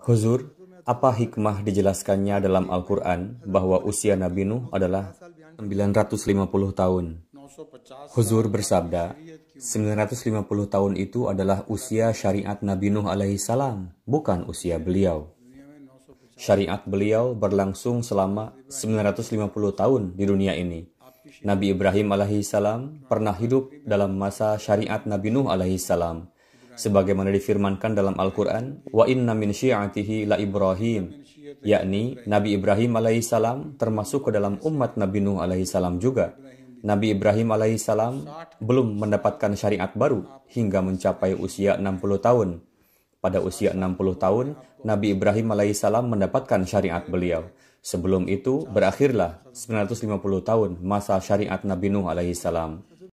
Huzur, apa hikmah dijelaskannya dalam Al-Quran bahwa usia Nabi Nuh adalah 950 tahun? Huzur bersabda, 950 tahun itu adalah usia syariat Nabi Nuh alaihi salam, bukan usia beliau. Syariat beliau berlangsung selama 950 tahun di dunia ini. Nabi Ibrahim alaihi salam pernah hidup dalam masa syariat Nabi Nuh alaihi salam sebagaimana difirmankan dalam Al-Qur'an, "Wa inna min syi'atihi la Ibrahim." Yakni Nabi Ibrahim alaihissalam termasuk ke dalam umat Nabi Nuh alaihissalam juga. Nabi Ibrahim alaihissalam belum mendapatkan syariat baru hingga mencapai usia 60 tahun. Pada usia 60 tahun, Nabi Ibrahim alaihissalam mendapatkan syariat beliau. Sebelum itu, berakhirlah 950 tahun masa syariat Nabi Nuh alaihissalam.